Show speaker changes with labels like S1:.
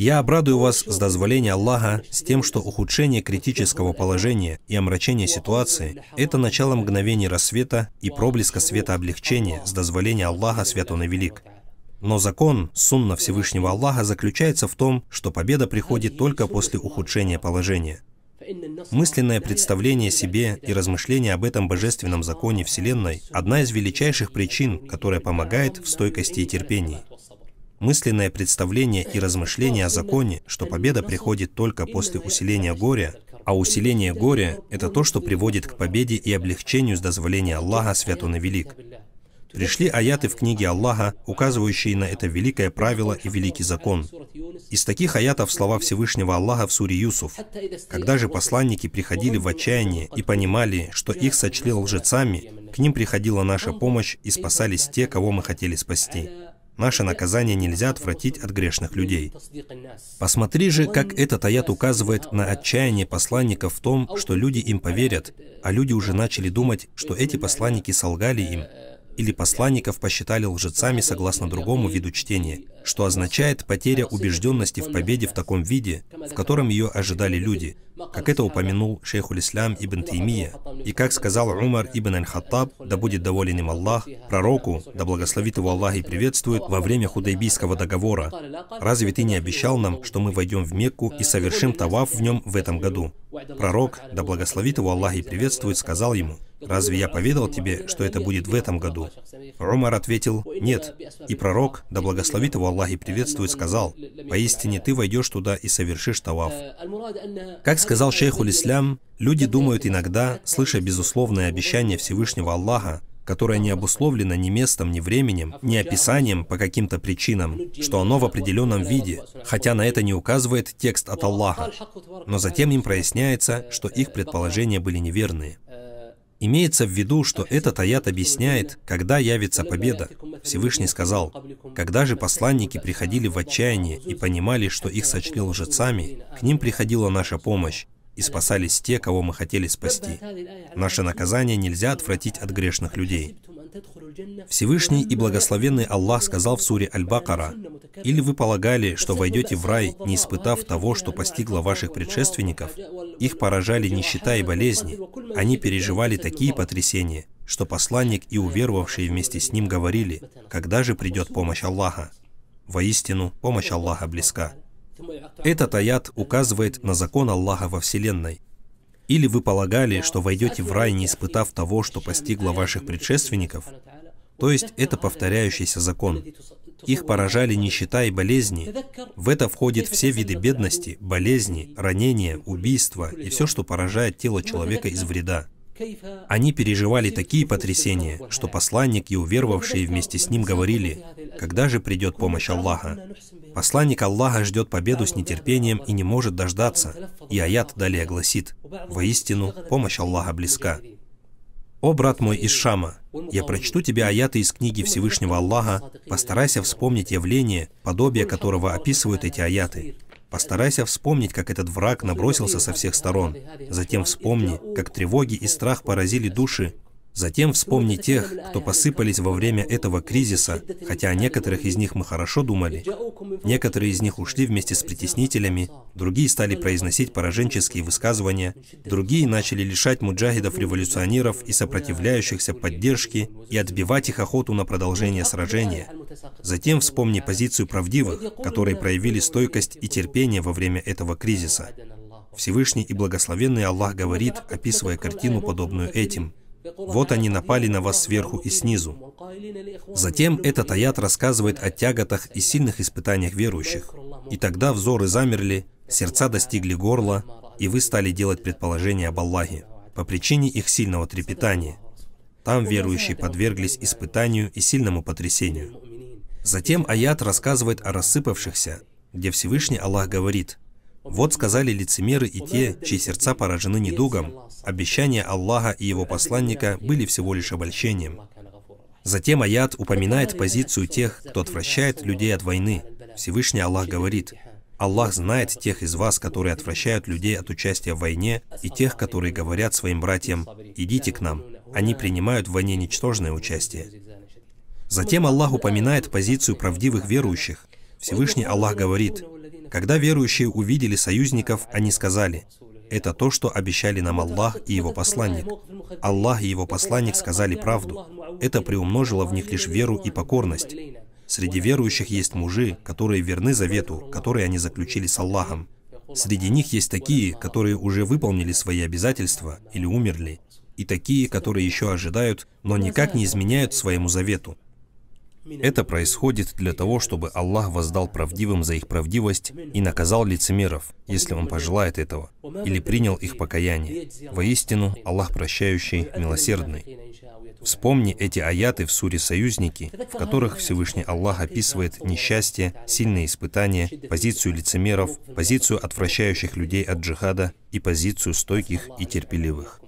S1: Я обрадую вас с дозволения Аллаха с тем, что ухудшение критического положения и омрачение ситуации – это начало мгновений рассвета и проблеска света облегчения с дозволения Аллаха Свят Он и Велик. Но закон, сунна Всевышнего Аллаха, заключается в том, что победа приходит только после ухудшения положения. Мысленное представление себе и размышление об этом божественном законе Вселенной – одна из величайших причин, которая помогает в стойкости и терпении мысленное представление и размышление о законе, что победа приходит только после усиления горя, а усиление горя — это то, что приводит к победе и облегчению с дозволения Аллаха Свят Он и Велик. Пришли аяты в книге Аллаха, указывающие на это великое правило и великий закон. Из таких аятов слова Всевышнего Аллаха в суре Юсуф. Когда же посланники приходили в отчаяние и понимали, что их сочли лжецами, к ним приходила наша помощь и спасались те, кого мы хотели спасти. Наше наказание нельзя отвратить от грешных людей. Посмотри же, как этот аят указывает на отчаяние посланников в том, что люди им поверят, а люди уже начали думать, что эти посланники солгали им, или посланников посчитали лжецами согласно другому виду чтения, что означает потеря убежденности в победе в таком виде, в котором ее ожидали люди, как это упомянул шейхуль Ислам ибн Таймия, и как сказал Умар ибн Аль-Хаттаб, да будет доволен им Аллах, пророку, да благословит его Аллах и приветствует, во время Худайбийского договора. Разве ты не обещал нам, что мы войдем в Мекку и совершим таваф в нем в этом году? Пророк, да благословит его Аллах и приветствует, сказал ему, «Разве я поведал тебе, что это будет в этом году?» Ромар ответил, «Нет». И пророк, да благословит его Аллах и приветствует, сказал, «Поистине ты войдешь туда и совершишь таваф». Как сказал шейху Ислам, люди думают иногда, слыша безусловное обещание Всевышнего Аллаха, которое не обусловлено ни местом, ни временем, ни описанием по каким-то причинам, что оно в определенном виде, хотя на это не указывает текст от Аллаха. Но затем им проясняется, что их предположения были неверные. Имеется в виду, что этот аят объясняет, когда явится победа. Всевышний сказал, когда же посланники приходили в отчаяние и понимали, что их сочли лжецами, к ним приходила наша помощь, и спасались те, кого мы хотели спасти. Наше наказание нельзя отвратить от грешных людей. Всевышний и благословенный Аллах сказал в суре Аль-Бакара, «Или вы полагали, что войдете в рай, не испытав того, что постигло ваших предшественников? Их поражали нищета и болезни. Они переживали такие потрясения, что посланник и уверовавшие вместе с ним говорили, когда же придет помощь Аллаха. Воистину, помощь Аллаха близка. Этот аят указывает на закон Аллаха во Вселенной. Или вы полагали, что войдете в рай, не испытав того, что постигло ваших предшественников? То есть это повторяющийся закон. Их поражали нищета и болезни. В это входит все виды бедности, болезни, ранения, убийства и все, что поражает тело человека из вреда. Они переживали такие потрясения, что посланник и уверовавшие вместе с ним говорили, «Когда же придет помощь Аллаха?» Посланник Аллаха ждет победу с нетерпением и не может дождаться. И аят далее гласит, «Воистину, помощь Аллаха близка». «О, брат мой из Шама, я прочту тебе аяты из книги Всевышнего Аллаха, постарайся вспомнить явление, подобие которого описывают эти аяты. Постарайся вспомнить, как этот враг набросился со всех сторон. Затем вспомни, как тревоги и страх поразили души, Затем вспомни тех, кто посыпались во время этого кризиса, хотя о некоторых из них мы хорошо думали. Некоторые из них ушли вместе с притеснителями, другие стали произносить пораженческие высказывания, другие начали лишать муджахидов-революционеров и сопротивляющихся поддержки и отбивать их охоту на продолжение сражения. Затем вспомни позицию правдивых, которые проявили стойкость и терпение во время этого кризиса. Всевышний и благословенный Аллах говорит, описывая картину, подобную этим – вот они напали на вас сверху и снизу. Затем этот аят рассказывает о тяготах и сильных испытаниях верующих. И тогда взоры замерли, сердца достигли горла, и вы стали делать предположения об Аллахе по причине их сильного трепетания. Там верующие подверглись испытанию и сильному потрясению. Затем аят рассказывает о рассыпавшихся, где Всевышний Аллах говорит – вот сказали лицемеры и те, чьи сердца поражены недугом. Обещания Аллаха и его посланника были всего лишь обольщением. Затем аят упоминает позицию тех, кто отвращает людей от войны. Всевышний Аллах говорит, Аллах знает тех из вас, которые отвращают людей от участия в войне, и тех, которые говорят своим братьям, «Идите к нам». Они принимают в войне ничтожное участие. Затем Аллах упоминает позицию правдивых верующих. Всевышний Аллах говорит, когда верующие увидели союзников, они сказали, это то, что обещали нам Аллах и Его посланник. Аллах и Его посланник сказали правду. Это приумножило в них лишь веру и покорность. Среди верующих есть мужи, которые верны завету, который они заключили с Аллахом. Среди них есть такие, которые уже выполнили свои обязательства или умерли, и такие, которые еще ожидают, но никак не изменяют своему завету. Это происходит для того, чтобы Аллах воздал правдивым за их правдивость и наказал лицемеров, если Он пожелает этого, или принял их покаяние. Воистину, Аллах прощающий, милосердный. Вспомни эти аяты в суре «Союзники», в которых Всевышний Аллах описывает несчастье, сильные испытания, позицию лицемеров, позицию отвращающих людей от джихада и позицию стойких и терпеливых.